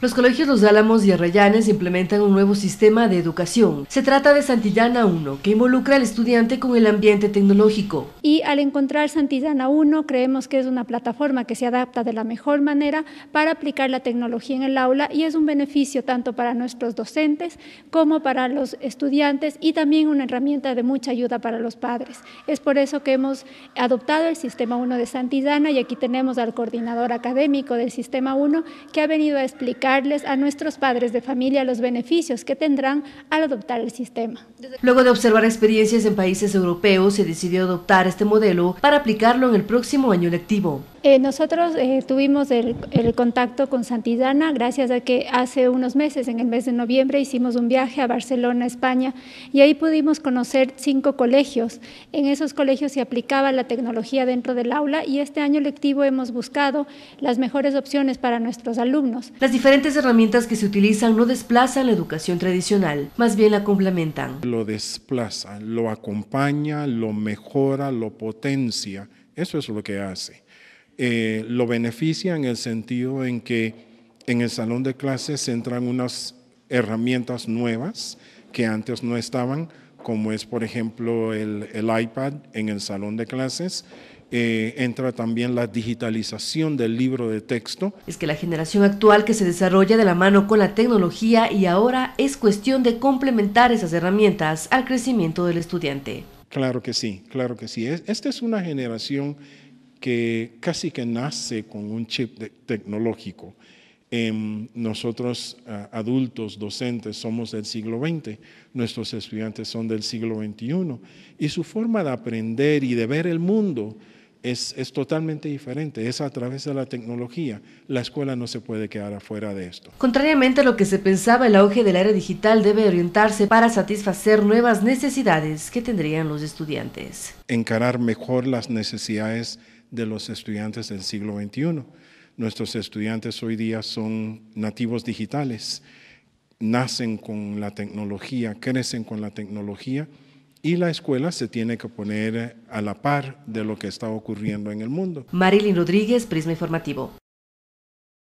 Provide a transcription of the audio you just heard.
Los colegios Los Álamos y Arrayanes implementan un nuevo sistema de educación. Se trata de Santillana 1, que involucra al estudiante con el ambiente tecnológico. Y al encontrar Santillana 1, creemos que es una plataforma que se adapta de la mejor manera para aplicar la tecnología en el aula y es un beneficio tanto para nuestros docentes como para los estudiantes y también una herramienta de mucha ayuda para los padres. Es por eso que hemos adoptado el sistema 1 de Santillana y aquí tenemos al coordinador académico del sistema 1 que ha venido a explicar a nuestros padres de familia los beneficios que tendrán al adoptar el sistema. Luego de observar experiencias en países europeos, se decidió adoptar este modelo para aplicarlo en el próximo año lectivo. Eh, nosotros eh, tuvimos el, contacto con Santidana gracias a que hace unos meses, en el mes de noviembre, hicimos un viaje a Barcelona, España, y ahí pudimos conocer cinco colegios. En esos colegios se aplicaba la tecnología dentro del aula y este año lectivo hemos buscado las mejores opciones para nuestros alumnos. Las diferentes herramientas que se utilizan no desplazan la educación tradicional, más bien la complementan. Lo desplaza, lo acompaña, lo mejora, lo potencia. Eso es lo que hace. Eh, lo beneficia en el sentido en que en el salón de clases entran unas herramientas nuevas que antes no estaban, como es por ejemplo el, iPad en el salón de clases. Eh, entra también la digitalización del libro de texto. Es que la generación actual que se desarrolla de la mano con la tecnología y ahora es cuestión de complementar esas herramientas al crecimiento del estudiante. Claro que sí, claro que sí. Esta es una generación que casi que nace con un chip tecnológico. Em, nosotros ah, adultos, docentes, somos del siglo XX, nuestros estudiantes son del siglo XXI y su forma de aprender y de ver el mundo es, es, totalmente diferente, es a través de la tecnología. La escuela no se puede quedar afuera de esto. Contrariamente a lo que se pensaba, el auge del área digital debe orientarse para satisfacer nuevas necesidades que tendrían los estudiantes. Encarar mejor las necesidades de los estudiantes del siglo XXI. Nuestros estudiantes hoy día son nativos digitales, nacen con la tecnología, crecen con la tecnología y la escuela se tiene que poner a la par de lo que está ocurriendo en el mundo. Marilyn Rodríguez, Prisma Informativo.